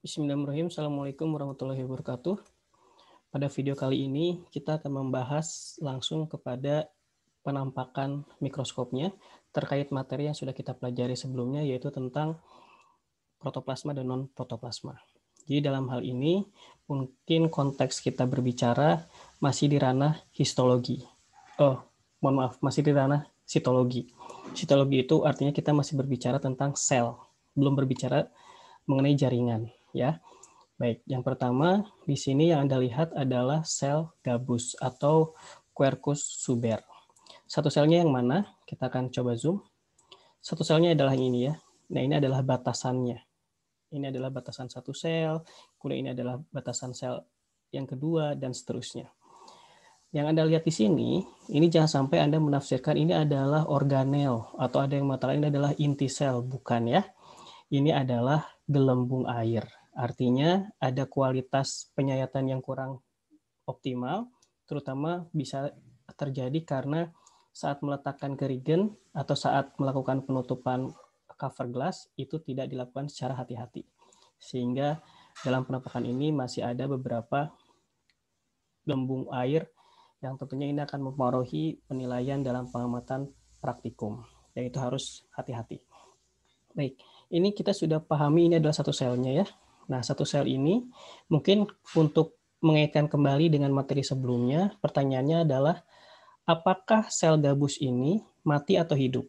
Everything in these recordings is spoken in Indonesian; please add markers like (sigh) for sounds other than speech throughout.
Bismillahirrahmanirrahim. Assalamualaikum warahmatullahi wabarakatuh. Pada video kali ini kita akan membahas langsung kepada penampakan mikroskopnya terkait materi yang sudah kita pelajari sebelumnya yaitu tentang protoplasma dan non-protoplasma. Jadi dalam hal ini mungkin konteks kita berbicara masih di ranah histologi. Oh, mohon maaf, masih di ranah sitologi. Sitologi itu artinya kita masih berbicara tentang sel, belum berbicara mengenai jaringan ya. Baik, yang pertama di sini yang Anda lihat adalah sel gabus atau Quercus suber. Satu selnya yang mana? Kita akan coba zoom. Satu selnya adalah yang ini ya. Nah, ini adalah batasannya. Ini adalah batasan satu sel, kemudian ini adalah batasan sel yang kedua, dan seterusnya. Yang Anda lihat di sini, ini jangan sampai Anda menafsirkan ini adalah organel, atau ada yang mengatakan ini adalah inti sel, bukan ya. Ini adalah gelembung air Artinya ada kualitas penyayatan yang kurang optimal, terutama bisa terjadi karena saat meletakkan kerigen atau saat melakukan penutupan cover glass itu tidak dilakukan secara hati-hati. Sehingga dalam penampakan ini masih ada beberapa gelembung air yang tentunya ini akan mempengaruhi penilaian dalam pengamatan praktikum, yaitu harus hati-hati. Baik, ini kita sudah pahami ini adalah satu selnya ya, Nah, satu sel ini mungkin untuk mengaitkan kembali dengan materi sebelumnya, pertanyaannya adalah apakah sel gabus ini mati atau hidup?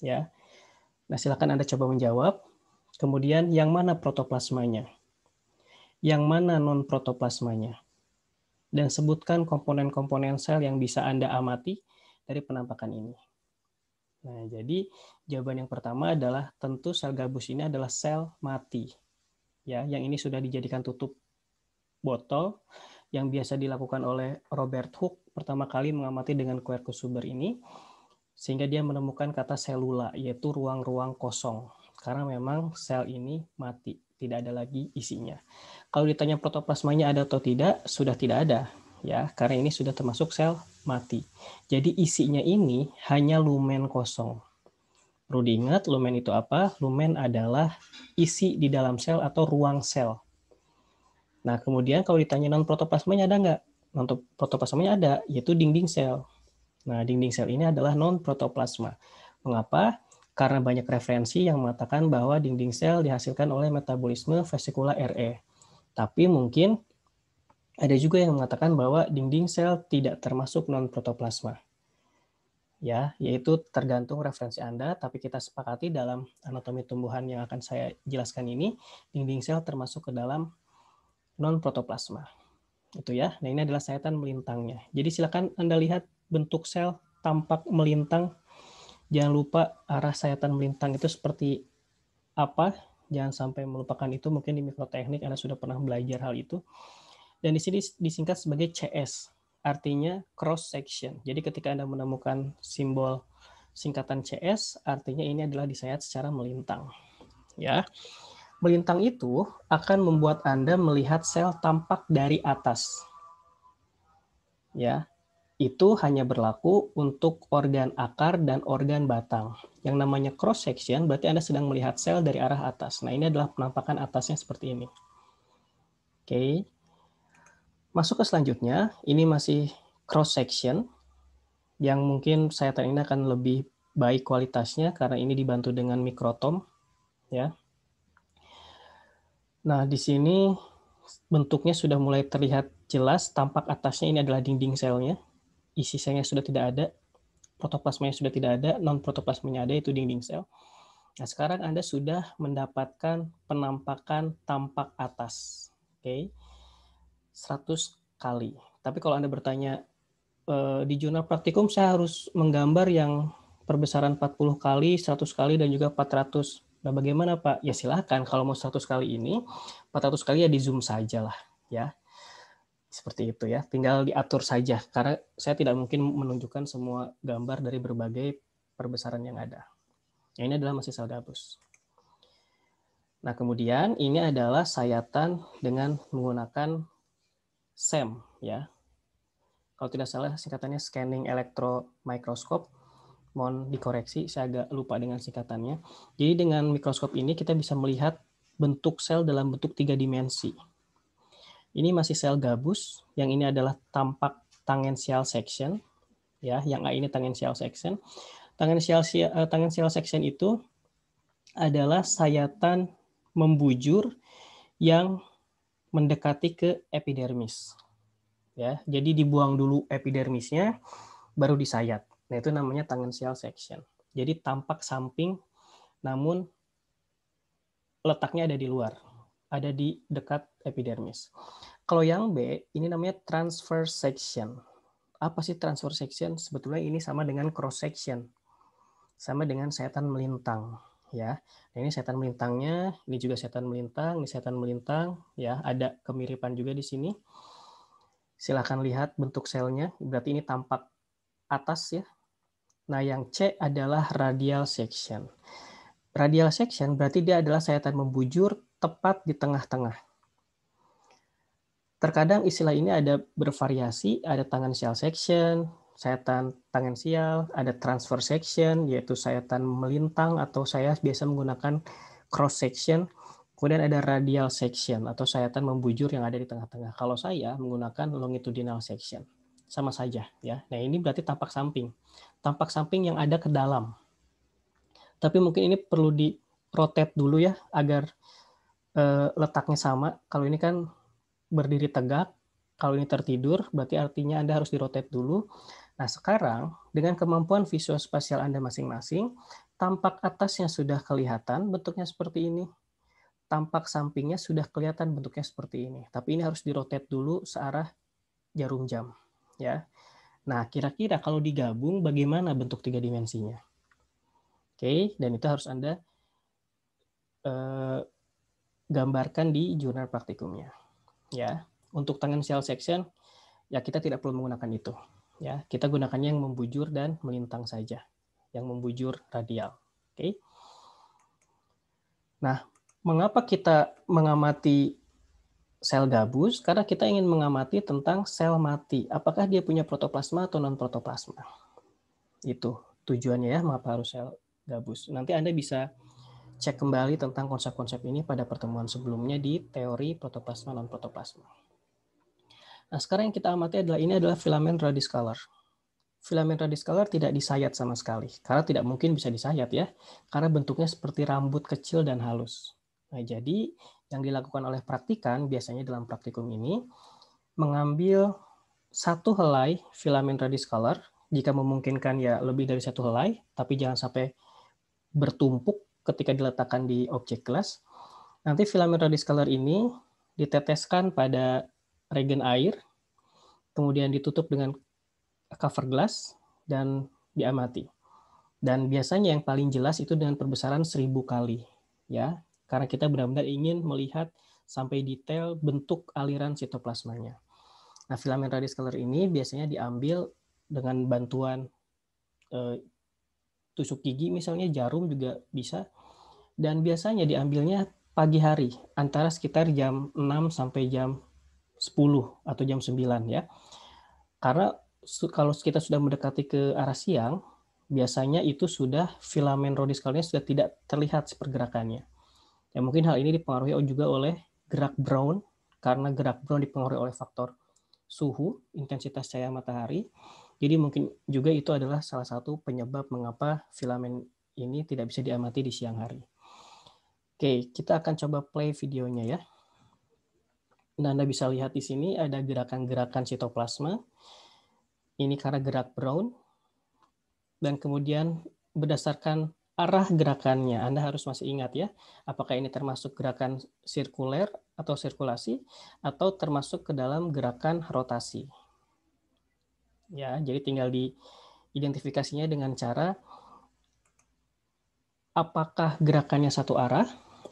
Ya. Nah, silakan Anda coba menjawab. Kemudian yang mana protoplasmanya? Yang mana non protoplasmanya? Dan sebutkan komponen-komponen sel yang bisa Anda amati dari penampakan ini. Nah, jadi jawaban yang pertama adalah tentu sel gabus ini adalah sel mati ya yang ini sudah dijadikan tutup botol yang biasa dilakukan oleh Robert Hooke pertama kali mengamati dengan Quercus ini sehingga dia menemukan kata selula yaitu ruang-ruang kosong karena memang sel ini mati tidak ada lagi isinya kalau ditanya protoplasmanya ada atau tidak sudah tidak ada ya karena ini sudah termasuk sel mati jadi isinya ini hanya lumen kosong Perlu diingat lumen itu apa? Lumen adalah isi di dalam sel atau ruang sel. Nah, kemudian kalau ditanya non protoplasmanya ada nggak? Non protoplasmanya ada, yaitu dinding sel. Nah, dinding sel ini adalah non protoplasma. Mengapa? Karena banyak referensi yang mengatakan bahwa dinding sel dihasilkan oleh metabolisme vesikula RE. Tapi mungkin ada juga yang mengatakan bahwa dinding sel tidak termasuk non protoplasma ya, yaitu tergantung referensi Anda, tapi kita sepakati dalam anatomi tumbuhan yang akan saya jelaskan ini, dinding sel termasuk ke dalam non-protoplasma. Itu ya. Nah, ini adalah sayatan melintangnya. Jadi silakan Anda lihat bentuk sel tampak melintang. Jangan lupa arah sayatan melintang itu seperti apa? Jangan sampai melupakan itu. Mungkin di mikroteknik Anda sudah pernah belajar hal itu. Dan di sini disingkat sebagai CS artinya cross section. Jadi ketika Anda menemukan simbol singkatan CS, artinya ini adalah disayat secara melintang. Ya. Melintang itu akan membuat Anda melihat sel tampak dari atas. Ya. Itu hanya berlaku untuk organ akar dan organ batang. Yang namanya cross section berarti Anda sedang melihat sel dari arah atas. Nah, ini adalah penampakan atasnya seperti ini. Oke. Okay. Masuk ke selanjutnya, ini masih cross section yang mungkin saya ini akan lebih baik kualitasnya karena ini dibantu dengan mikrotom ya. Nah, di sini bentuknya sudah mulai terlihat jelas, tampak atasnya ini adalah dinding selnya. Isi selnya sudah tidak ada, protoplasmanya sudah tidak ada, non protoplasmanya ada itu dinding sel. Nah, sekarang Anda sudah mendapatkan penampakan tampak atas. Oke. Okay 100 kali. Tapi kalau Anda bertanya, eh, di jurnal praktikum saya harus menggambar yang perbesaran 40 kali, 100 kali, dan juga 400. Nah, bagaimana Pak? Ya silahkan. kalau mau 100 kali ini, 400 kali ya di Zoom saja lah. Ya. Seperti itu ya, tinggal diatur saja. Karena saya tidak mungkin menunjukkan semua gambar dari berbagai perbesaran yang ada. Yang nah, ini adalah masih sel gabus. Nah, kemudian ini adalah sayatan dengan menggunakan SEM ya. Kalau tidak salah singkatannya scanning elektro microscope. Mohon dikoreksi, saya agak lupa dengan singkatannya. Jadi dengan mikroskop ini kita bisa melihat bentuk sel dalam bentuk tiga dimensi. Ini masih sel gabus, yang ini adalah tampak tangential section, ya, yang A ini tangential section. Tangential eh, tangential section itu adalah sayatan membujur yang mendekati ke epidermis. Ya, jadi dibuang dulu epidermisnya, baru disayat. Nah, itu namanya tangential section. Jadi tampak samping namun letaknya ada di luar, ada di dekat epidermis. Kalau yang B, ini namanya transfer section. Apa sih transfer section? Sebetulnya ini sama dengan cross section. Sama dengan sayatan melintang ya. Nah, ini setan melintangnya, ini juga setan melintang, ini setan melintang ya, ada kemiripan juga di sini. Silahkan lihat bentuk selnya, berarti ini tampak atas ya. Nah, yang C adalah radial section. Radial section berarti dia adalah sayatan membujur tepat di tengah-tengah. Terkadang istilah ini ada bervariasi, ada tangan shell section, sayatan tangensial, ada transfer section yaitu sayatan melintang atau saya biasa menggunakan cross section. Kemudian ada radial section atau sayatan membujur yang ada di tengah-tengah. Kalau saya menggunakan longitudinal section. Sama saja ya. Nah, ini berarti tampak samping. Tampak samping yang ada ke dalam. Tapi mungkin ini perlu di rotate dulu ya agar e, letaknya sama. Kalau ini kan berdiri tegak, kalau ini tertidur berarti artinya Anda harus di rotate dulu. Nah, sekarang dengan kemampuan visual spasial Anda masing-masing, tampak atasnya sudah kelihatan bentuknya seperti ini. Tampak sampingnya sudah kelihatan bentuknya seperti ini. Tapi ini harus dirotet dulu searah jarum jam, ya. Nah, kira-kira kalau digabung bagaimana bentuk tiga dimensinya? Oke, dan itu harus Anda eh, gambarkan di jurnal praktikumnya. Ya, untuk tangential section ya kita tidak perlu menggunakan itu. Ya, kita gunakannya yang membujur dan melintang saja. Yang membujur radial. Oke. Nah, mengapa kita mengamati sel gabus? Karena kita ingin mengamati tentang sel mati. Apakah dia punya protoplasma atau non-protoplasma? Itu tujuannya ya, mengapa harus sel gabus. Nanti Anda bisa cek kembali tentang konsep-konsep ini pada pertemuan sebelumnya di teori protoplasma non-protoplasma. Nah, sekarang yang kita amati adalah ini adalah filamen radiscolor. Filamen radiscolor tidak disayat sama sekali, karena tidak mungkin bisa disayat ya, karena bentuknya seperti rambut kecil dan halus. Nah, jadi yang dilakukan oleh praktikan biasanya dalam praktikum ini mengambil satu helai filamen radiscolor jika memungkinkan ya lebih dari satu helai, tapi jangan sampai bertumpuk ketika diletakkan di objek kelas. Nanti filamen radiscolor ini diteteskan pada regen air, kemudian ditutup dengan cover glass dan diamati. Dan biasanya yang paling jelas itu dengan perbesaran 1000 kali ya, karena kita benar-benar ingin melihat sampai detail bentuk aliran sitoplasmanya. Nah, filamen radius color ini biasanya diambil dengan bantuan eh, tusuk gigi misalnya jarum juga bisa dan biasanya diambilnya pagi hari antara sekitar jam 6 sampai jam 10 atau jam 9 ya. Karena kalau kita sudah mendekati ke arah siang, biasanya itu sudah filamen rodiskalnya sudah tidak terlihat pergerakannya. Ya mungkin hal ini dipengaruhi juga oleh gerak brown karena gerak brown dipengaruhi oleh faktor suhu, intensitas cahaya matahari. Jadi mungkin juga itu adalah salah satu penyebab mengapa filamen ini tidak bisa diamati di siang hari. Oke, kita akan coba play videonya ya. Nah, Anda bisa lihat di sini ada gerakan-gerakan sitoplasma. Ini karena gerak Brown. Dan kemudian berdasarkan arah gerakannya, Anda harus masih ingat ya, apakah ini termasuk gerakan sirkuler atau sirkulasi, atau termasuk ke dalam gerakan rotasi. Ya, jadi tinggal diidentifikasinya dengan cara apakah gerakannya satu arah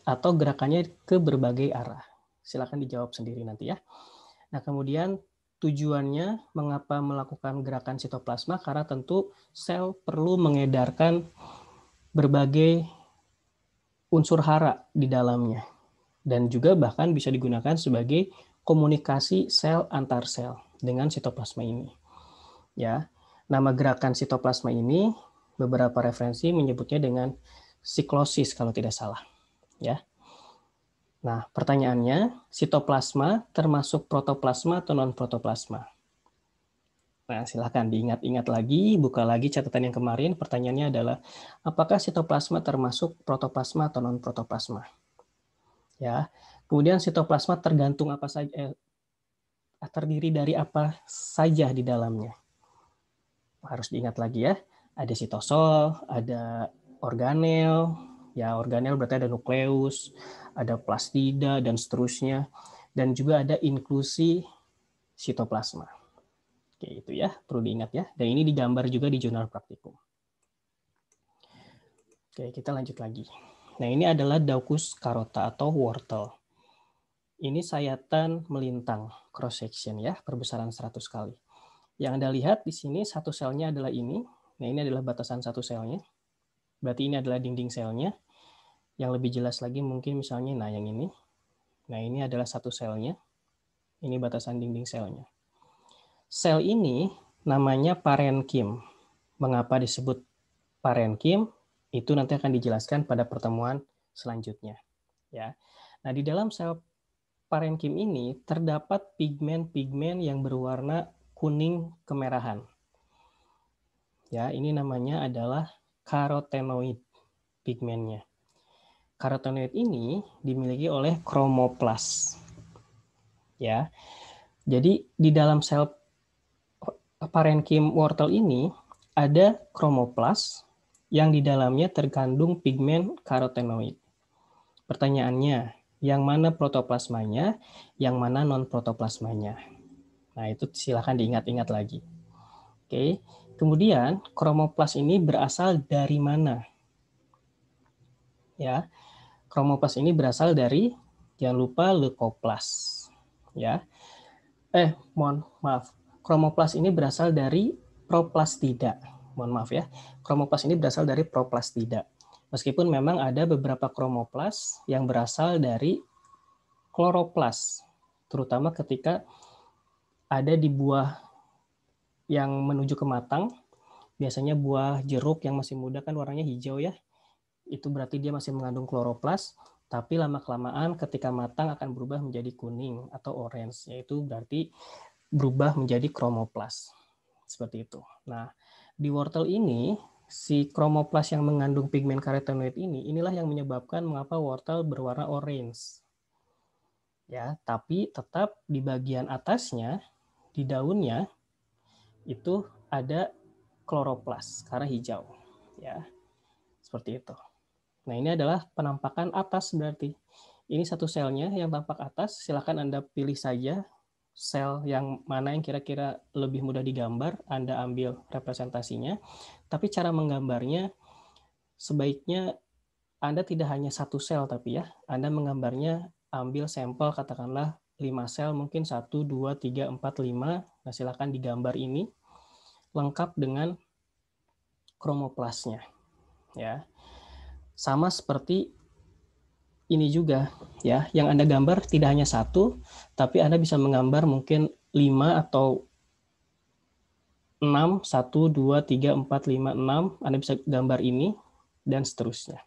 atau gerakannya ke berbagai arah. Silakan dijawab sendiri nanti ya. Nah, kemudian tujuannya mengapa melakukan gerakan sitoplasma karena tentu sel perlu mengedarkan berbagai unsur hara di dalamnya dan juga bahkan bisa digunakan sebagai komunikasi sel antar sel dengan sitoplasma ini. Ya. Nama gerakan sitoplasma ini beberapa referensi menyebutnya dengan siklosis kalau tidak salah. Ya. Nah, pertanyaannya, sitoplasma termasuk protoplasma atau non-protoplasma? Nah, silahkan diingat-ingat lagi, buka lagi catatan yang kemarin. Pertanyaannya adalah, apakah sitoplasma termasuk protoplasma atau non-protoplasma? Ya, kemudian sitoplasma tergantung apa saja, eh, terdiri dari apa saja di dalamnya. Harus diingat lagi ya, ada sitosol, ada organel, ya organel berarti ada nukleus, ada plastida dan seterusnya, dan juga ada inklusi sitoplasma. Oke, itu ya, perlu diingat ya. Dan ini digambar juga di jurnal praktikum. Oke, kita lanjut lagi. Nah, ini adalah Daucus carota atau wortel. Ini sayatan melintang, cross section ya, perbesaran 100 kali. Yang Anda lihat di sini satu selnya adalah ini. Nah, ini adalah batasan satu selnya. Berarti ini adalah dinding selnya. Yang lebih jelas lagi mungkin misalnya, nah yang ini. Nah ini adalah satu selnya. Ini batasan dinding selnya. Sel ini namanya parenkim. Mengapa disebut parenkim? Itu nanti akan dijelaskan pada pertemuan selanjutnya. Ya. Nah di dalam sel parenkim ini terdapat pigmen-pigmen yang berwarna kuning kemerahan. Ya, ini namanya adalah karotenoid pigmennya karotenoid ini dimiliki oleh kromoplas. Ya. Jadi di dalam sel parenkim wortel ini ada kromoplas yang di dalamnya terkandung pigmen karotenoid. Pertanyaannya, yang mana protoplasmanya, yang mana non-protoplasmanya? Nah, itu silahkan diingat-ingat lagi. Oke. Kemudian kromoplas ini berasal dari mana? Ya kromoplas ini berasal dari jangan lupa leukoplas ya. Eh, mohon maaf. Kromoplas ini berasal dari proplastida. Mohon maaf ya. Kromoplas ini berasal dari proplastida. Meskipun memang ada beberapa kromoplas yang berasal dari kloroplas, terutama ketika ada di buah yang menuju ke matang. Biasanya buah jeruk yang masih muda kan warnanya hijau ya itu berarti dia masih mengandung kloroplas, tapi lama-kelamaan ketika matang akan berubah menjadi kuning atau orange, yaitu berarti berubah menjadi kromoplas. Seperti itu. Nah, di wortel ini, si kromoplas yang mengandung pigmen karotenoid ini, inilah yang menyebabkan mengapa wortel berwarna orange. Ya, tapi tetap di bagian atasnya, di daunnya, itu ada kloroplas, karena hijau. Ya, seperti itu. Nah, ini adalah penampakan atas berarti. Ini satu selnya yang tampak atas, silakan Anda pilih saja sel yang mana yang kira-kira lebih mudah digambar, Anda ambil representasinya. Tapi cara menggambarnya sebaiknya Anda tidak hanya satu sel tapi ya, Anda menggambarnya ambil sampel katakanlah lima sel mungkin satu dua tiga empat lima Nah, silakan digambar ini lengkap dengan kromoplasnya. Ya sama seperti ini juga ya yang anda gambar tidak hanya satu tapi anda bisa menggambar mungkin lima atau enam, satu, dua, tiga, empat, lima, enam. anda bisa gambar ini dan seterusnya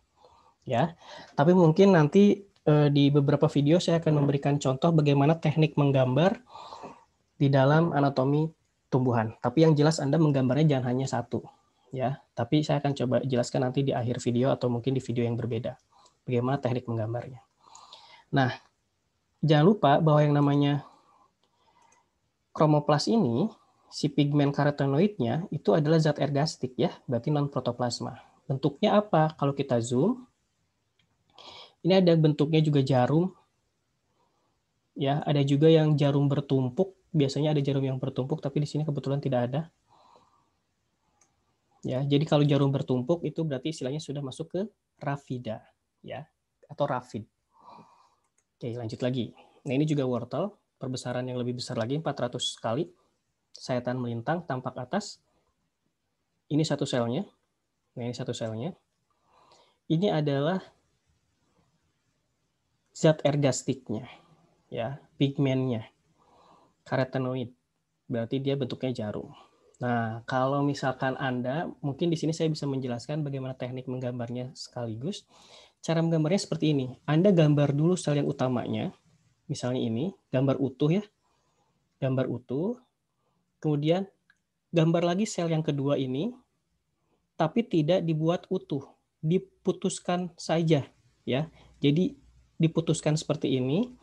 ya tapi mungkin nanti eh, di beberapa video saya akan memberikan contoh bagaimana teknik menggambar di dalam anatomi tumbuhan tapi yang jelas anda menggambarnya jangan hanya satu ya, tapi saya akan coba jelaskan nanti di akhir video atau mungkin di video yang berbeda bagaimana teknik menggambarnya. Nah, jangan lupa bahwa yang namanya kromoplas ini si pigmen karotenoidnya itu adalah zat ergastik ya, berarti non protoplasma. Bentuknya apa? Kalau kita zoom, ini ada bentuknya juga jarum. Ya, ada juga yang jarum bertumpuk. Biasanya ada jarum yang bertumpuk, tapi di sini kebetulan tidak ada ya. Jadi kalau jarum bertumpuk itu berarti istilahnya sudah masuk ke rafida ya atau rafid. Oke, lanjut lagi. Nah, ini juga wortel, perbesaran yang lebih besar lagi 400 kali. Sayatan melintang tampak atas. Ini satu selnya. Nah, ini satu selnya. Ini adalah zat ergastiknya ya, pigmennya. Karotenoid. Berarti dia bentuknya jarum. Nah, kalau misalkan Anda, mungkin di sini saya bisa menjelaskan bagaimana teknik menggambarnya sekaligus. Cara menggambarnya seperti ini. Anda gambar dulu sel yang utamanya, misalnya ini, gambar utuh ya. Gambar utuh. Kemudian gambar lagi sel yang kedua ini, tapi tidak dibuat utuh, diputuskan saja ya. Jadi diputuskan seperti ini.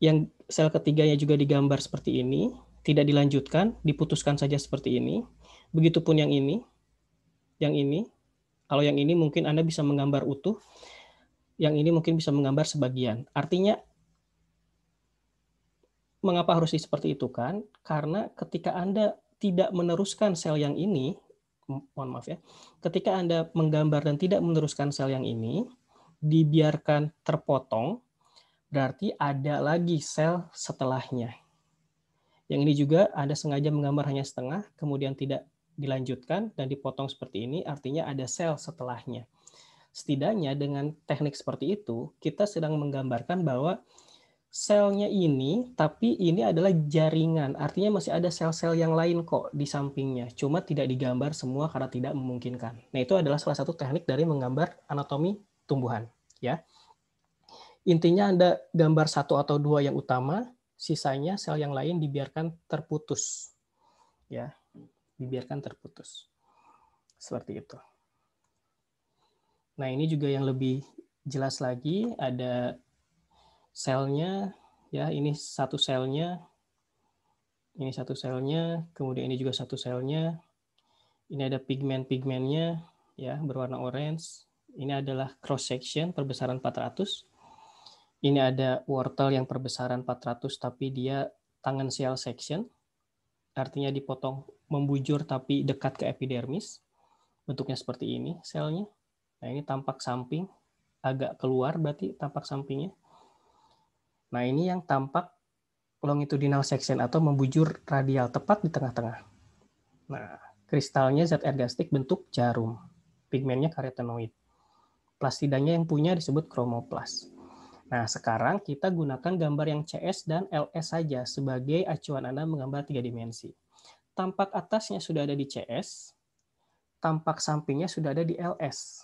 Yang sel ketiganya juga digambar seperti ini, tidak dilanjutkan, diputuskan saja seperti ini. Begitupun yang ini, yang ini. Kalau yang ini mungkin Anda bisa menggambar utuh, yang ini mungkin bisa menggambar sebagian. Artinya, mengapa harus seperti itu kan? Karena ketika Anda tidak meneruskan sel yang ini, mohon maaf ya, ketika Anda menggambar dan tidak meneruskan sel yang ini, dibiarkan terpotong, berarti ada lagi sel setelahnya yang ini juga Anda sengaja menggambar hanya setengah, kemudian tidak dilanjutkan dan dipotong seperti ini, artinya ada sel setelahnya. Setidaknya dengan teknik seperti itu, kita sedang menggambarkan bahwa selnya ini, tapi ini adalah jaringan. Artinya masih ada sel-sel yang lain kok di sampingnya. Cuma tidak digambar semua karena tidak memungkinkan. Nah, itu adalah salah satu teknik dari menggambar anatomi tumbuhan. ya Intinya Anda gambar satu atau dua yang utama, sisanya sel yang lain dibiarkan terputus. Ya, dibiarkan terputus. Seperti itu. Nah, ini juga yang lebih jelas lagi ada selnya ya, ini satu selnya ini satu selnya, kemudian ini juga satu selnya. Ini ada pigmen-pigmennya ya berwarna orange. Ini adalah cross section perbesaran 400 ini ada wortel yang perbesaran 400 tapi dia tangan sial section, artinya dipotong membujur tapi dekat ke epidermis. Bentuknya seperti ini selnya. Nah, ini tampak samping agak keluar berarti tampak sampingnya. Nah, ini yang tampak longitudinal section atau membujur radial tepat di tengah-tengah. Nah, kristalnya zat ergastik bentuk jarum. Pigmennya karetenoid Plastidanya yang punya disebut kromoplas. Nah, sekarang kita gunakan gambar yang CS dan LS saja sebagai acuan Anda menggambar tiga dimensi. Tampak atasnya sudah ada di CS, tampak sampingnya sudah ada di LS.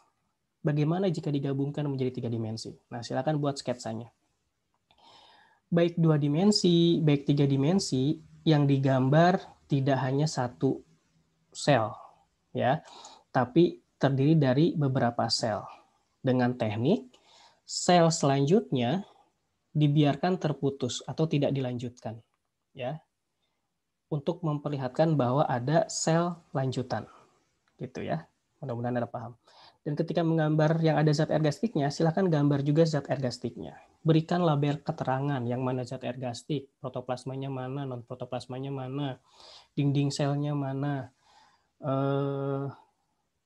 Bagaimana jika digabungkan menjadi tiga dimensi? Nah, silakan buat sketsanya. Baik dua dimensi, baik tiga dimensi, yang digambar tidak hanya satu sel, ya, tapi terdiri dari beberapa sel. Dengan teknik, sel selanjutnya dibiarkan terputus atau tidak dilanjutkan ya untuk memperlihatkan bahwa ada sel lanjutan gitu ya mudah-mudahan ada paham dan ketika menggambar yang ada zat ergastiknya silahkan gambar juga zat ergastiknya berikan label keterangan yang mana zat ergastik protoplasmanya mana non protoplasmanya mana dinding selnya mana eh,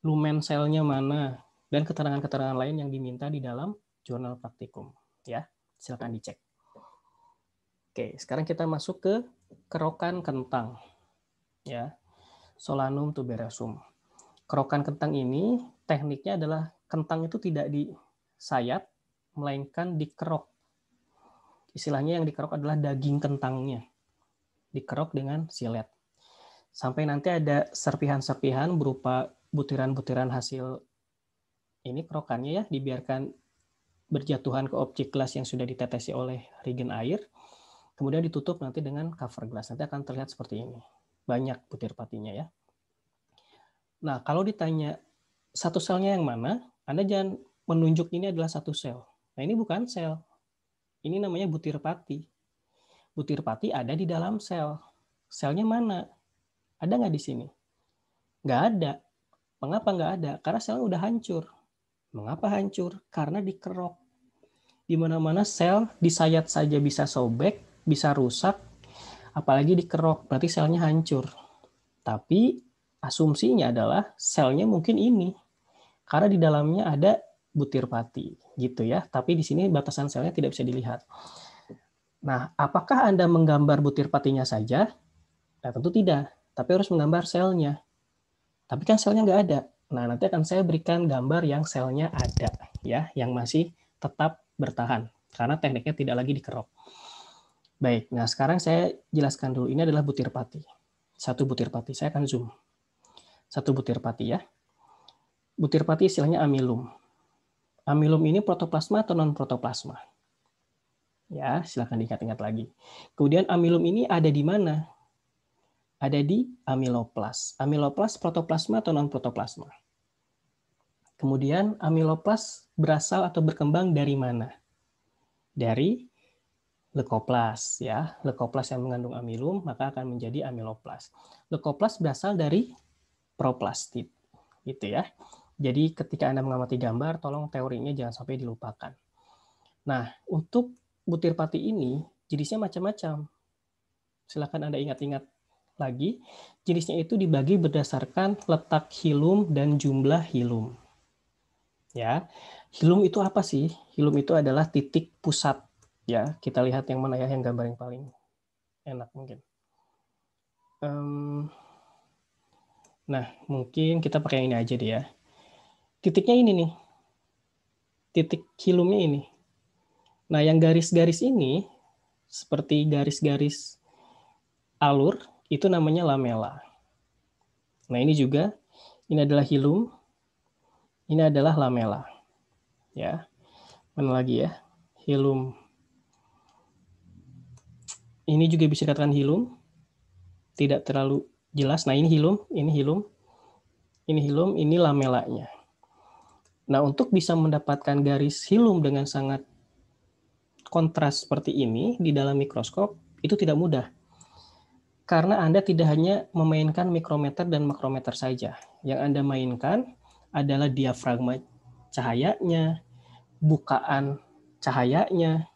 lumen selnya mana dan keterangan-keterangan lain yang diminta di dalam jurnal praktikum ya. Silakan dicek. Oke, sekarang kita masuk ke kerokan kentang. Ya. Solanum tuberosum. Kerokan kentang ini tekniknya adalah kentang itu tidak disayat melainkan dikerok. Istilahnya yang dikerok adalah daging kentangnya. Dikerok dengan silet. Sampai nanti ada serpihan-serpihan berupa butiran-butiran hasil ini kerokannya ya dibiarkan berjatuhan ke objek gelas yang sudah ditetesi oleh regen air, kemudian ditutup nanti dengan cover glass. Nanti akan terlihat seperti ini. Banyak butir patinya ya. Nah, kalau ditanya satu selnya yang mana, Anda jangan menunjuk ini adalah satu sel. Nah, ini bukan sel. Ini namanya butir pati. Butir pati ada di dalam sel. Selnya mana? Ada nggak di sini? Nggak ada. Mengapa nggak ada? Karena selnya udah hancur. Mengapa hancur? Karena dikerok di mana-mana sel disayat saja bisa sobek, bisa rusak, apalagi dikerok, berarti selnya hancur. Tapi asumsinya adalah selnya mungkin ini. Karena di dalamnya ada butir pati gitu ya, tapi di sini batasan selnya tidak bisa dilihat. Nah, apakah Anda menggambar butir patinya saja? Nah, tentu tidak, tapi harus menggambar selnya. Tapi kan selnya nggak ada. Nah, nanti akan saya berikan gambar yang selnya ada ya, yang masih tetap bertahan karena tekniknya tidak lagi dikerok. Baik, nah sekarang saya jelaskan dulu. Ini adalah butir pati. Satu butir pati. Saya akan zoom. Satu butir pati ya. Butir pati istilahnya amilum. Amilum ini protoplasma atau non-protoplasma? Ya, silakan diingat-ingat lagi. Kemudian amilum ini ada di mana? Ada di amiloplas. Amiloplas protoplasma atau non-protoplasma? Kemudian amiloplas berasal atau berkembang dari mana? Dari leukoplas ya. Leukoplas yang mengandung amilum maka akan menjadi amiloplas. Leukoplas berasal dari proplastid, Gitu ya. Jadi ketika Anda mengamati gambar tolong teorinya jangan sampai dilupakan. Nah, untuk butir pati ini jenisnya macam-macam. Silakan Anda ingat-ingat lagi, jenisnya itu dibagi berdasarkan letak hilum dan jumlah hilum ya. Hilum itu apa sih? Hilum itu adalah titik pusat ya. Kita lihat yang mana ya yang gambar yang paling enak mungkin. Um, nah, mungkin kita pakai yang ini aja deh ya. Titiknya ini nih. Titik hilumnya ini. Nah, yang garis-garis ini seperti garis-garis alur itu namanya lamela. Nah, ini juga ini adalah hilum ini adalah lamela. Ya. Mana lagi ya? Hilum. Ini juga bisa dikatakan hilum. Tidak terlalu jelas. Nah, ini hilum, ini hilum. Ini hilum, ini lamelanya. Nah, untuk bisa mendapatkan garis hilum dengan sangat kontras seperti ini di dalam mikroskop, itu tidak mudah karena Anda tidak hanya memainkan mikrometer dan makrometer saja. Yang Anda mainkan adalah diafragma cahayanya, bukaan cahayanya,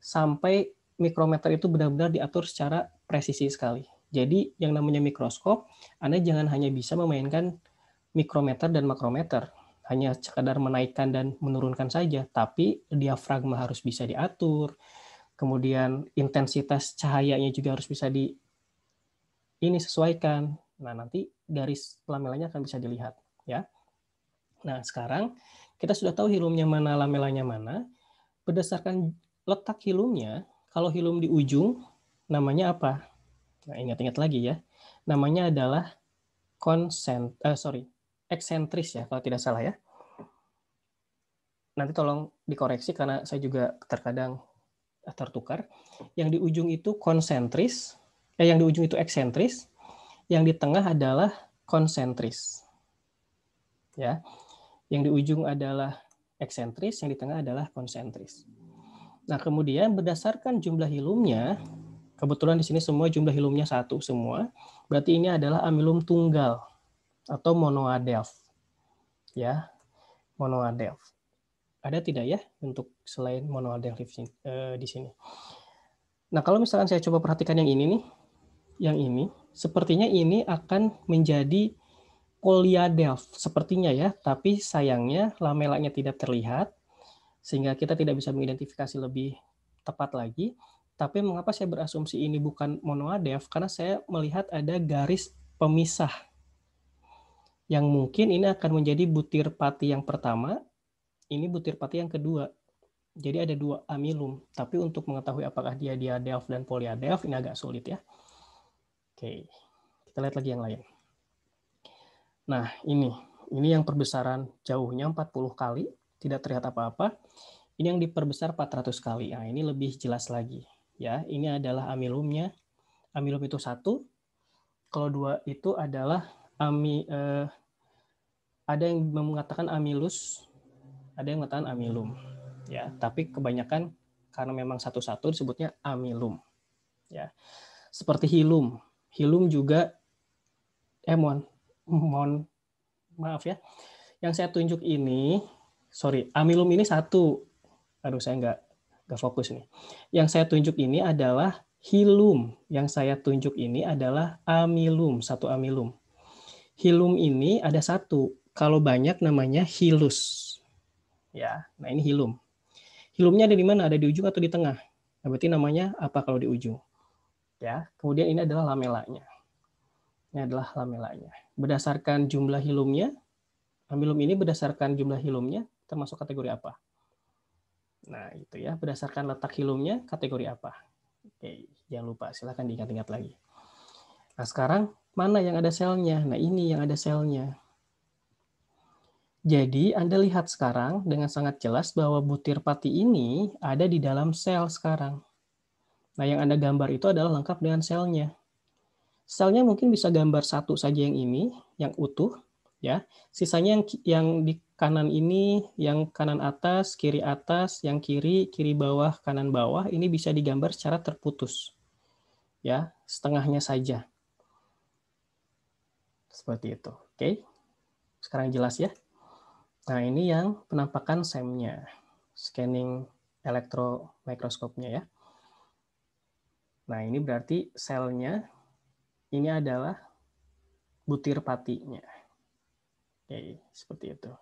sampai mikrometer itu benar-benar diatur secara presisi sekali. Jadi yang namanya mikroskop, Anda jangan hanya bisa memainkan mikrometer dan makrometer, hanya sekadar menaikkan dan menurunkan saja, tapi diafragma harus bisa diatur, kemudian intensitas cahayanya juga harus bisa di ini sesuaikan. Nah, nanti garis lamelanya akan bisa dilihat, ya. Nah, sekarang kita sudah tahu hilumnya mana, lamelanya mana. Berdasarkan letak hilumnya, kalau hilum di ujung, namanya apa? Nah, ingat-ingat lagi ya. Namanya adalah konsent, uh, eh, sorry, eksentris ya, kalau tidak salah ya. Nanti tolong dikoreksi karena saya juga terkadang tertukar. Yang di ujung itu konsentris, eh, yang di ujung itu eksentris, yang di tengah adalah konsentris. Ya yang di ujung adalah eksentris, yang di tengah adalah konsentris. Nah, kemudian berdasarkan jumlah hilumnya, kebetulan di sini semua jumlah hilumnya satu semua, berarti ini adalah amilum tunggal atau monoadelf. Ya, monoadelf. Ada tidak ya untuk selain monoadelf eh, di sini? Nah, kalau misalkan saya coba perhatikan yang ini nih, yang ini, sepertinya ini akan menjadi Kolyadev sepertinya ya, tapi sayangnya lamelanya tidak terlihat sehingga kita tidak bisa mengidentifikasi lebih tepat lagi. Tapi mengapa saya berasumsi ini bukan monoadev? Karena saya melihat ada garis pemisah yang mungkin ini akan menjadi butir pati yang pertama, ini butir pati yang kedua. Jadi ada dua amilum. Tapi untuk mengetahui apakah dia dia diadev dan polyadev ini agak sulit ya. Oke, kita lihat lagi yang lain. Nah, ini. Ini yang perbesaran jauhnya 40 kali, tidak terlihat apa-apa. Ini yang diperbesar 400 kali. Nah, ini lebih jelas lagi. Ya, ini adalah amilumnya. Amilum itu satu. Kalau dua itu adalah ami, eh, ada yang mengatakan amilus, ada yang mengatakan amilum. Ya, tapi kebanyakan karena memang satu-satu disebutnya amilum. Ya. Seperti hilum. Hilum juga M1 (laughs) mohon maaf ya. Yang saya tunjuk ini, sorry, amilum ini satu. Aduh, saya nggak, nggak fokus nih. Yang saya tunjuk ini adalah hilum. Yang saya tunjuk ini adalah amilum, satu amilum. Hilum ini ada satu. Kalau banyak namanya hilus. Ya, nah ini hilum. Hilumnya ada di mana? Ada di ujung atau di tengah? Nah, berarti namanya apa kalau di ujung? Ya, kemudian ini adalah lamelanya. Ini adalah lamelanya berdasarkan jumlah hilumnya, ambilum ini berdasarkan jumlah hilumnya termasuk kategori apa? Nah, itu ya, berdasarkan letak hilumnya kategori apa? Oke, jangan lupa silahkan diingat-ingat lagi. Nah, sekarang mana yang ada selnya? Nah, ini yang ada selnya. Jadi, Anda lihat sekarang dengan sangat jelas bahwa butir pati ini ada di dalam sel sekarang. Nah, yang Anda gambar itu adalah lengkap dengan selnya. Selnya mungkin bisa gambar satu saja yang ini, yang utuh, ya. Sisanya yang yang di kanan ini, yang kanan atas, kiri atas, yang kiri, kiri bawah, kanan bawah, ini bisa digambar secara terputus, ya, setengahnya saja. Seperti itu, oke? Sekarang jelas ya. Nah ini yang penampakan SEM-nya, scanning elektromikroskopnya ya. Nah ini berarti selnya ini adalah butir patinya. Oke, seperti itu.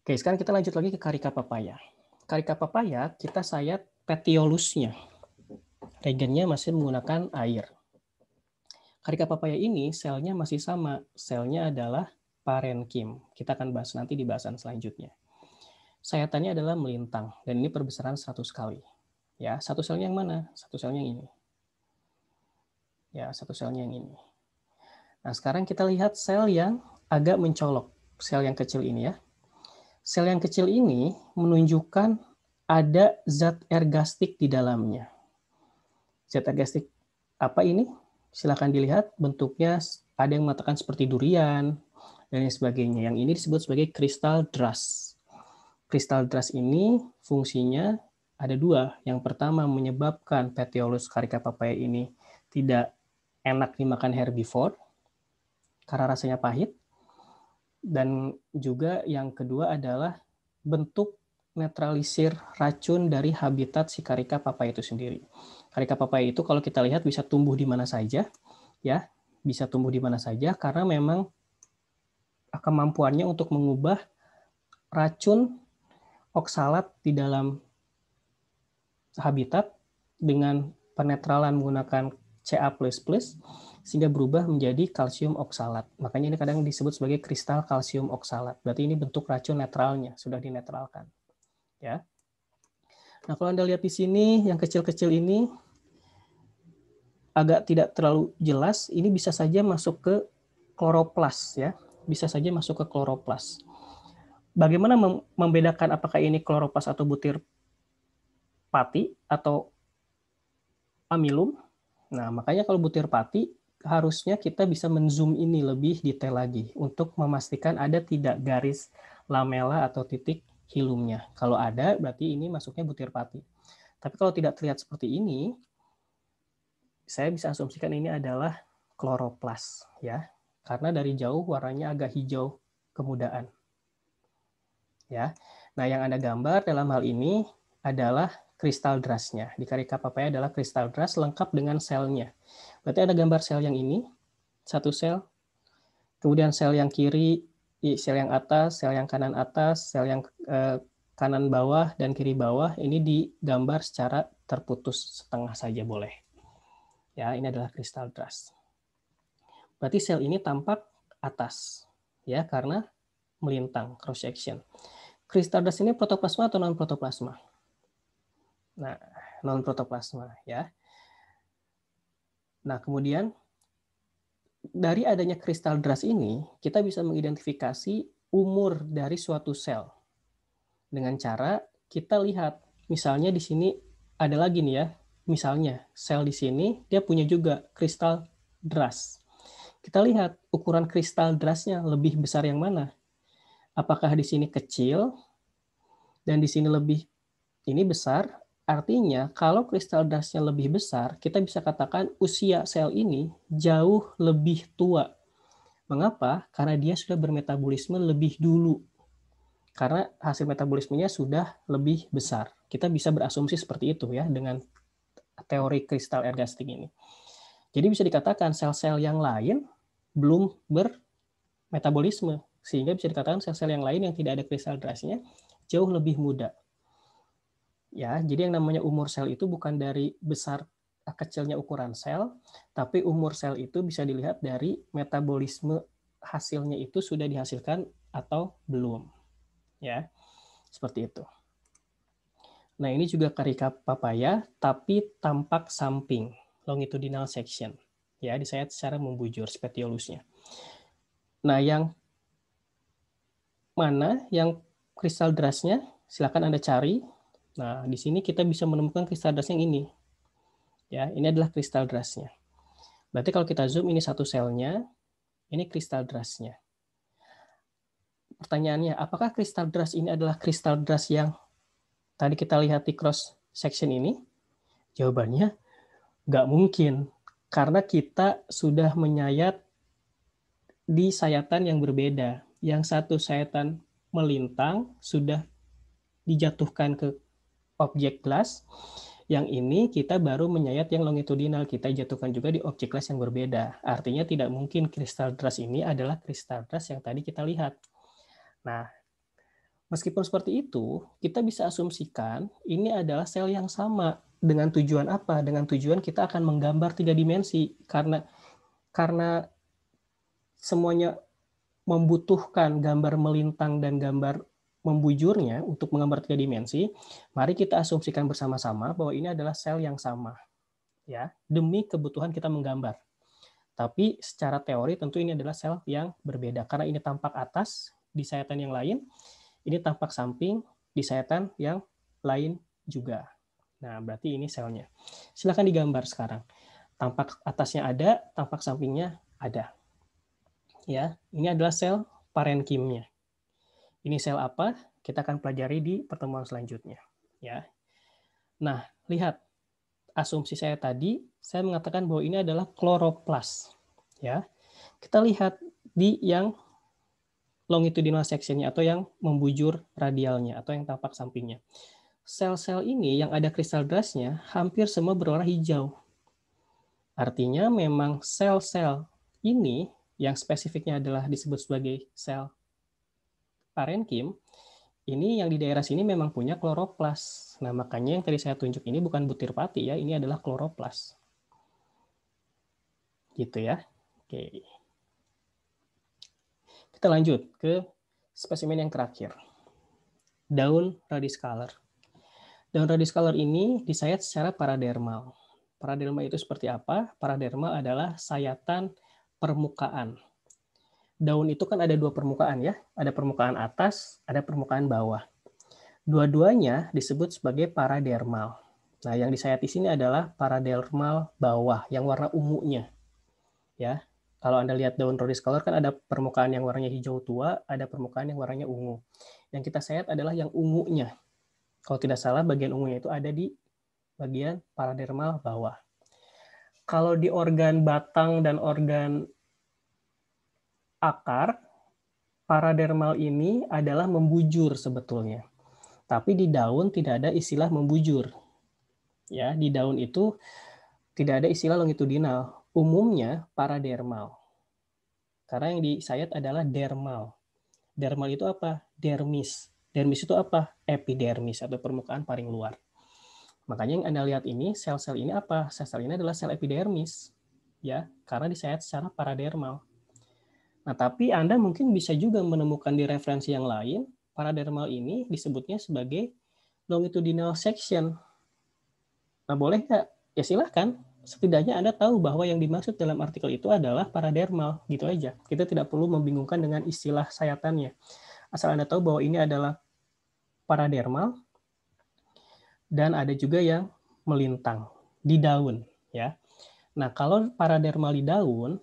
Oke, sekarang kita lanjut lagi ke karika papaya. Karika papaya kita sayat petiolusnya. Regennya masih menggunakan air. Karika papaya ini selnya masih sama. Selnya adalah parenkim. Kita akan bahas nanti di bahasan selanjutnya. Sayatannya adalah melintang dan ini perbesaran 100 kali. Ya, satu selnya yang mana? Satu selnya yang ini. Ya, satu selnya yang ini. Nah, sekarang kita lihat sel yang agak mencolok, sel yang kecil ini ya. Sel yang kecil ini menunjukkan ada zat ergastik di dalamnya. Zat ergastik apa ini? Silahkan dilihat bentuknya ada yang mengatakan seperti durian dan sebagainya. Yang ini disebut sebagai kristal dras. Kristal dras ini fungsinya ada dua. Yang pertama menyebabkan petiolus karika papaya ini tidak enak dimakan herbivore karena rasanya pahit. Dan juga yang kedua adalah bentuk netralisir racun dari habitat si karika papaya itu sendiri. Karika papaya itu kalau kita lihat bisa tumbuh di mana saja, ya bisa tumbuh di mana saja karena memang kemampuannya untuk mengubah racun oksalat di dalam habitat dengan penetralan menggunakan Ca++ sehingga berubah menjadi kalsium oksalat. Makanya ini kadang disebut sebagai kristal kalsium oksalat. Berarti ini bentuk racun netralnya, sudah dinetralkan. Ya. Nah, kalau Anda lihat di sini yang kecil-kecil ini agak tidak terlalu jelas, ini bisa saja masuk ke kloroplas ya. Bisa saja masuk ke kloroplas. Bagaimana membedakan apakah ini kloroplas atau butir pati atau amilum? Nah, makanya kalau butir pati harusnya kita bisa menzoom ini lebih detail lagi untuk memastikan ada tidak garis lamela atau titik hilumnya. Kalau ada, berarti ini masuknya butir pati. Tapi kalau tidak terlihat seperti ini, saya bisa asumsikan ini adalah kloroplas, ya, karena dari jauh warnanya agak hijau kemudaan. Ya, nah yang anda gambar dalam hal ini adalah kristal drasnya. Di karika papaya adalah kristal dras lengkap dengan selnya. Berarti ada gambar sel yang ini, satu sel, kemudian sel yang kiri, sel yang atas, sel yang kanan atas, sel yang eh, kanan bawah, dan kiri bawah. Ini digambar secara terputus setengah saja boleh. Ya, ini adalah kristal dras. Berarti sel ini tampak atas, ya, karena melintang cross section. Kristal dras ini protoplasma atau non protoplasma? Nah, non protoplasma ya. Nah, kemudian dari adanya kristal dras ini, kita bisa mengidentifikasi umur dari suatu sel. Dengan cara kita lihat, misalnya di sini ada lagi nih ya, misalnya sel di sini dia punya juga kristal dras. Kita lihat ukuran kristal drasnya lebih besar yang mana. Apakah di sini kecil dan di sini lebih ini besar Artinya, kalau kristal dasnya lebih besar, kita bisa katakan usia sel ini jauh lebih tua. Mengapa? Karena dia sudah bermetabolisme lebih dulu. Karena hasil metabolismenya sudah lebih besar. Kita bisa berasumsi seperti itu ya dengan teori kristal ergastik ini. Jadi bisa dikatakan sel-sel yang lain belum bermetabolisme, sehingga bisa dikatakan sel-sel yang lain yang tidak ada kristal dasnya jauh lebih muda. Ya, jadi yang namanya umur sel itu bukan dari besar eh, kecilnya ukuran sel, tapi umur sel itu bisa dilihat dari metabolisme hasilnya itu sudah dihasilkan atau belum. Ya. Seperti itu. Nah, ini juga karika papaya tapi tampak samping, longitudinal section. Ya, di saya secara membujur spetiolusnya. Nah, yang mana yang kristal derasnya silakan Anda cari Nah, di sini kita bisa menemukan kristal das yang ini. Ya, ini adalah kristal dasnya. Berarti kalau kita zoom ini satu selnya, ini kristal dasnya. Pertanyaannya, apakah kristal das ini adalah kristal das yang tadi kita lihat di cross section ini? Jawabannya nggak mungkin karena kita sudah menyayat di sayatan yang berbeda. Yang satu sayatan melintang sudah dijatuhkan ke objek kelas yang ini kita baru menyayat yang longitudinal kita jatuhkan juga di objek kelas yang berbeda artinya tidak mungkin kristal deras ini adalah kristal deras yang tadi kita lihat nah meskipun seperti itu kita bisa asumsikan ini adalah sel yang sama dengan tujuan apa dengan tujuan kita akan menggambar tiga dimensi karena karena semuanya membutuhkan gambar melintang dan gambar membujurnya untuk menggambar tiga dimensi, mari kita asumsikan bersama-sama bahwa ini adalah sel yang sama, ya, demi kebutuhan kita menggambar. Tapi secara teori tentu ini adalah sel yang berbeda karena ini tampak atas di sayatan yang lain, ini tampak samping di sayatan yang lain juga. Nah, berarti ini selnya. Silakan digambar sekarang. Tampak atasnya ada, tampak sampingnya ada. Ya, ini adalah sel parenkimnya. Ini sel apa? Kita akan pelajari di pertemuan selanjutnya. Ya. Nah, lihat asumsi saya tadi, saya mengatakan bahwa ini adalah kloroplas. Ya, kita lihat di yang longitudinal sectionnya atau yang membujur radialnya atau yang tampak sampingnya. Sel-sel ini yang ada kristal derasnya hampir semua berwarna hijau. Artinya memang sel-sel ini yang spesifiknya adalah disebut sebagai sel parenkim ini yang di daerah sini memang punya kloroplas. Nah, makanya yang tadi saya tunjuk ini bukan butir pati ya, ini adalah kloroplas. Gitu ya. Oke. Kita lanjut ke spesimen yang terakhir. Daun radiscolor. Daun radiscolor ini disayat secara paradermal. Paradermal itu seperti apa? Paradermal adalah sayatan permukaan daun itu kan ada dua permukaan ya, ada permukaan atas, ada permukaan bawah. Dua-duanya disebut sebagai paradermal. Nah, yang disayat di sini adalah paradermal bawah yang warna ungunya. Ya, kalau Anda lihat daun rose color kan ada permukaan yang warnanya hijau tua, ada permukaan yang warnanya ungu. Yang kita sayat adalah yang ungunya. Kalau tidak salah bagian ungunya itu ada di bagian paradermal bawah kalau di organ batang dan organ akar paradermal ini adalah membujur sebetulnya. Tapi di daun tidak ada istilah membujur. Ya, di daun itu tidak ada istilah longitudinal. Umumnya paradermal. Karena yang disayat adalah dermal. Dermal itu apa? Dermis. Dermis itu apa? Epidermis atau permukaan paling luar. Makanya yang Anda lihat ini, sel-sel ini apa? Sel-sel ini adalah sel epidermis. ya Karena disayat secara paradermal. Nah, tapi Anda mungkin bisa juga menemukan di referensi yang lain, paradermal ini disebutnya sebagai longitudinal section. Nah, boleh nggak? Ya silahkan. Setidaknya Anda tahu bahwa yang dimaksud dalam artikel itu adalah paradermal. Gitu aja. Kita tidak perlu membingungkan dengan istilah sayatannya. Asal Anda tahu bahwa ini adalah paradermal, dan ada juga yang melintang di daun ya. Nah, kalau paradermal di daun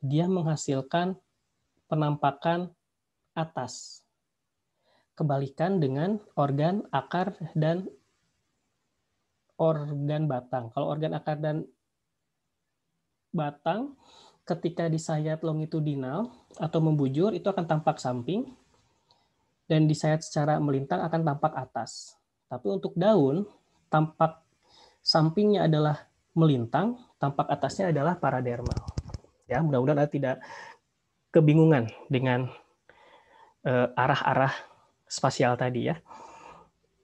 dia menghasilkan penampakan atas. Kebalikan dengan organ akar dan organ batang. Kalau organ akar dan batang ketika disayat longitudinal atau membujur itu akan tampak samping dan disayat secara melintang akan tampak atas. Tapi untuk daun tampak sampingnya adalah melintang, tampak atasnya adalah paradermal. Ya, mudah-mudahan tidak kebingungan dengan eh, arah-arah spasial tadi ya.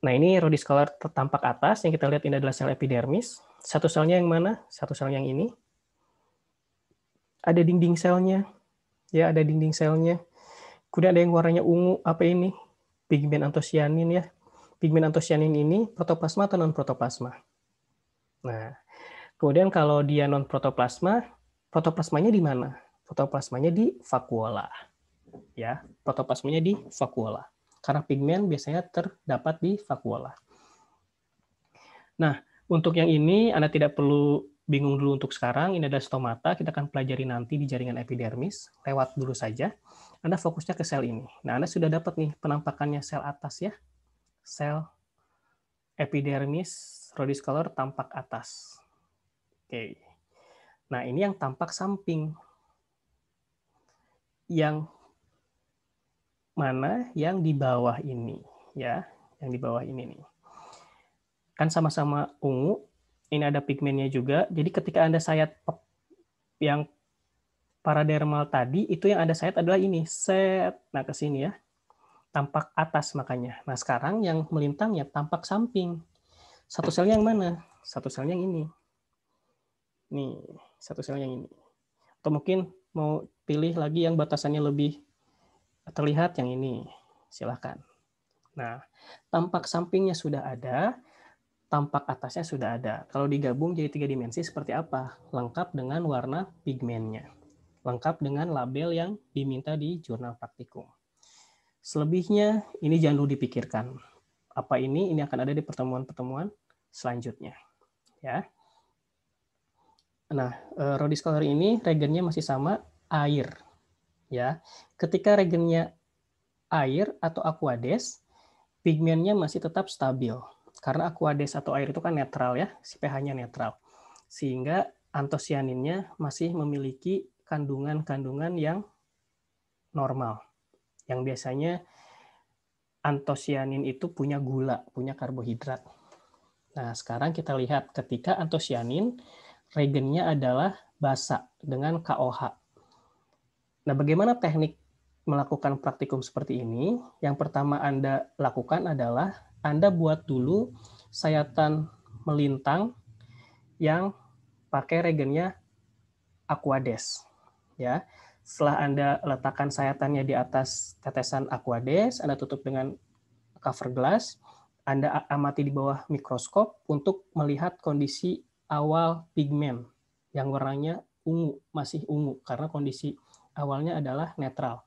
Nah ini Rodi Scholar tampak atas, yang kita lihat ini adalah sel epidermis. Satu selnya yang mana? Satu sel yang ini. Ada dinding selnya, ya ada dinding selnya. Kemudian ada yang warnanya ungu, apa ini? Pigmen antosianin ya. Pigmen antosianin ini protoplasma atau non-protoplasma? Nah, kemudian kalau dia non-protoplasma, protoplasmanya di mana? Fotoplasmanya di vakuola. Ya, protoplasmanya di vakuola. Karena pigmen biasanya terdapat di vakuola. Nah, untuk yang ini Anda tidak perlu bingung dulu untuk sekarang. Ini adalah stomata, kita akan pelajari nanti di jaringan epidermis. Lewat dulu saja. Anda fokusnya ke sel ini. Nah, Anda sudah dapat nih penampakannya sel atas ya. Sel epidermis rodiscolor tampak atas. Oke. Nah, ini yang tampak samping yang mana yang di bawah ini ya, yang di bawah ini nih. Kan sama-sama ungu, ini ada pigmennya juga. Jadi ketika Anda sayat yang paradermal tadi itu yang Anda sayat adalah ini, set. Nah, ke sini ya. Tampak atas makanya. Nah, sekarang yang melintangnya tampak samping. Satu selnya yang mana? Satu selnya yang ini. Nih, satu selnya yang ini. Atau mungkin mau pilih lagi yang batasannya lebih terlihat yang ini. Silahkan. Nah, tampak sampingnya sudah ada, tampak atasnya sudah ada. Kalau digabung jadi tiga dimensi seperti apa? Lengkap dengan warna pigmennya. Lengkap dengan label yang diminta di jurnal praktikum. Selebihnya, ini jangan dulu dipikirkan. Apa ini? Ini akan ada di pertemuan-pertemuan selanjutnya. Ya. Nah, eh, raw discolor ini regennya masih sama air. Ya. Ketika regennya air atau aquades, pigmennya masih tetap stabil. Karena aquades atau air itu kan netral ya, si pH-nya netral. Sehingga antosianinnya masih memiliki kandungan-kandungan yang normal. Yang biasanya antosianin itu punya gula, punya karbohidrat. Nah, sekarang kita lihat ketika antosianin Regennya adalah basa dengan KOH. Nah, bagaimana teknik melakukan praktikum seperti ini? Yang pertama Anda lakukan adalah Anda buat dulu sayatan melintang yang pakai regennya Aquades. Ya. Setelah Anda letakkan sayatannya di atas tetesan Aquades, Anda tutup dengan cover glass, Anda amati di bawah mikroskop untuk melihat kondisi awal pigmen yang warnanya ungu, masih ungu karena kondisi awalnya adalah netral.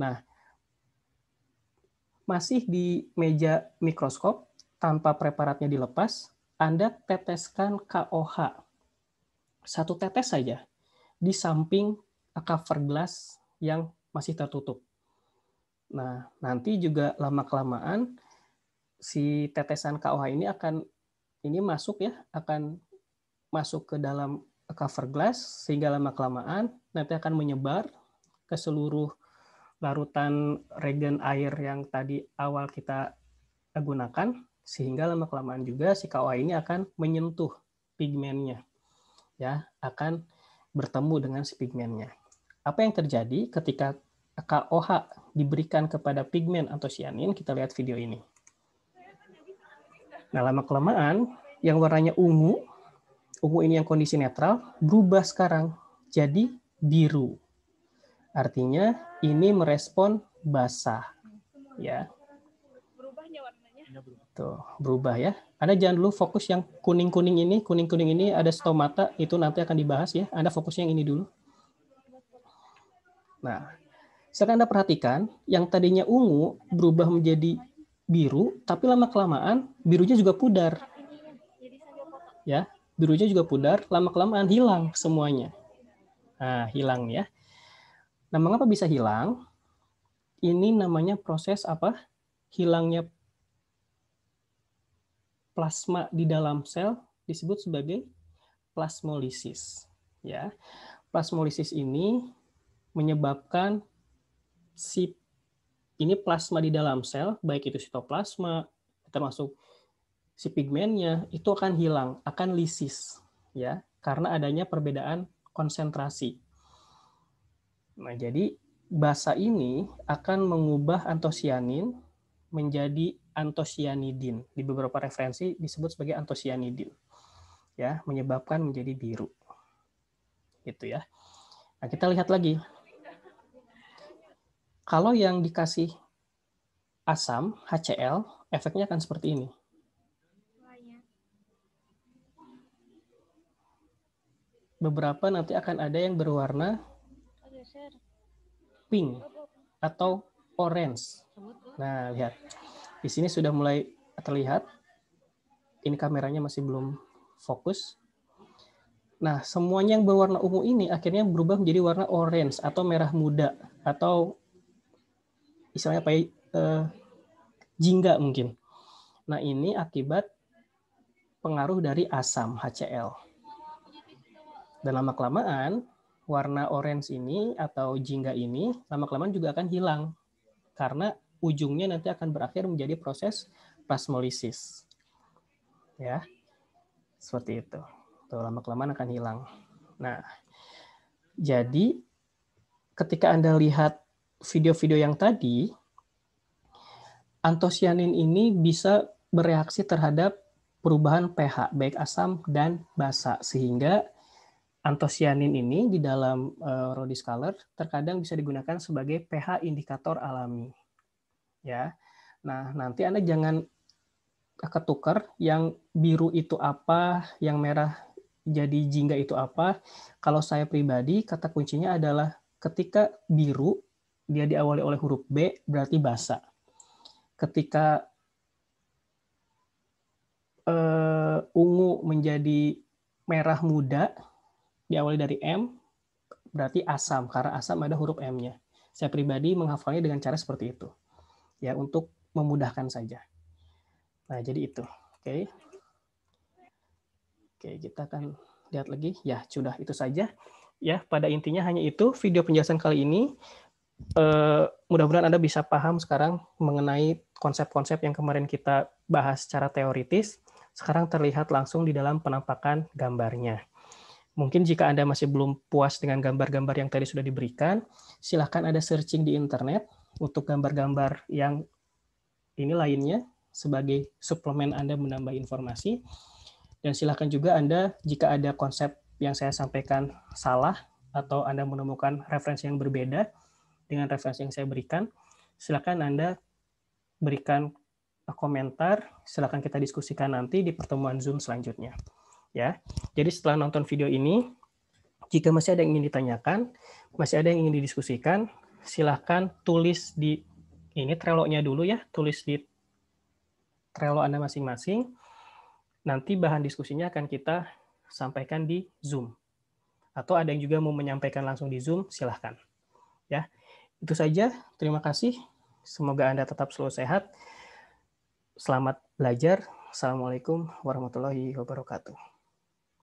Nah, masih di meja mikroskop tanpa preparatnya dilepas, Anda teteskan KOH. Satu tetes saja di samping cover glass yang masih tertutup. Nah, nanti juga lama-kelamaan si tetesan KOH ini akan ini masuk ya, akan masuk ke dalam cover glass sehingga lama kelamaan nanti akan menyebar ke seluruh larutan regen air yang tadi awal kita gunakan sehingga lama kelamaan juga si KOA ini akan menyentuh pigmennya ya akan bertemu dengan si pigmennya. Apa yang terjadi ketika KOH diberikan kepada pigmen atau sianin? Kita lihat video ini. Nah, lama kelamaan yang warnanya ungu ungu ini yang kondisi netral berubah sekarang jadi biru. Artinya ini merespon basah. Ya. Berubahnya warnanya. Iya, Tuh, berubah ya. Anda jangan dulu fokus yang kuning-kuning ini, kuning-kuning ini ada stomata, itu nanti akan dibahas ya. Anda fokus yang ini dulu. Nah, sekarang Anda perhatikan, yang tadinya ungu berubah menjadi biru, tapi lama-kelamaan birunya juga pudar. Ya, birunya juga pudar, lama-kelamaan hilang semuanya. Nah, hilang ya. Nah, mengapa bisa hilang? Ini namanya proses apa? Hilangnya plasma di dalam sel disebut sebagai plasmolisis. Ya, plasmolisis ini menyebabkan si ini plasma di dalam sel, baik itu sitoplasma termasuk si pigmennya itu akan hilang, akan lisis ya, karena adanya perbedaan konsentrasi. Nah, jadi basa ini akan mengubah antosianin menjadi antosianidin. Di beberapa referensi disebut sebagai antosianidin. Ya, menyebabkan menjadi biru. Gitu ya. Nah, kita lihat lagi. Kalau yang dikasih asam, HCl, efeknya akan seperti ini. beberapa nanti akan ada yang berwarna pink atau orange. Nah, lihat. Di sini sudah mulai terlihat. Ini kameranya masih belum fokus. Nah, semuanya yang berwarna ungu ini akhirnya berubah menjadi warna orange atau merah muda atau misalnya apa ya, eh, jingga mungkin. Nah, ini akibat pengaruh dari asam HCl. Dan lama-kelamaan warna orange ini atau jingga ini lama-kelamaan juga akan hilang karena ujungnya nanti akan berakhir menjadi proses plasmolisis. Ya. Seperti itu. Tuh lama-kelamaan akan hilang. Nah, jadi ketika Anda lihat video-video yang tadi, antosianin ini bisa bereaksi terhadap perubahan pH baik asam dan basa sehingga antosianin ini di dalam uh, eh, Rodi color terkadang bisa digunakan sebagai pH indikator alami. Ya. Nah, nanti Anda jangan ketukar yang biru itu apa, yang merah jadi jingga itu apa. Kalau saya pribadi, kata kuncinya adalah ketika biru dia diawali oleh huruf B berarti basa. Ketika uh, ungu menjadi merah muda diawali dari M, berarti asam, karena asam ada huruf M-nya. Saya pribadi menghafalnya dengan cara seperti itu. Ya, untuk memudahkan saja. Nah, jadi itu. Oke. Oke, kita akan lihat lagi. Ya, sudah itu saja. Ya, pada intinya hanya itu video penjelasan kali ini. Eh, mudah-mudahan Anda bisa paham sekarang mengenai konsep-konsep yang kemarin kita bahas secara teoritis. Sekarang terlihat langsung di dalam penampakan gambarnya. Mungkin jika Anda masih belum puas dengan gambar-gambar yang tadi sudah diberikan, silahkan ada searching di internet untuk gambar-gambar yang ini lainnya sebagai suplemen Anda menambah informasi. Dan silahkan juga Anda jika ada konsep yang saya sampaikan salah atau Anda menemukan referensi yang berbeda dengan referensi yang saya berikan, silakan Anda berikan komentar, silakan kita diskusikan nanti di pertemuan Zoom selanjutnya ya. Jadi setelah nonton video ini, jika masih ada yang ingin ditanyakan, masih ada yang ingin didiskusikan, silahkan tulis di ini treloknya dulu ya, tulis di trelo Anda masing-masing. Nanti bahan diskusinya akan kita sampaikan di Zoom. Atau ada yang juga mau menyampaikan langsung di Zoom, silahkan. Ya, itu saja. Terima kasih. Semoga Anda tetap selalu sehat. Selamat belajar. Assalamualaikum warahmatullahi wabarakatuh.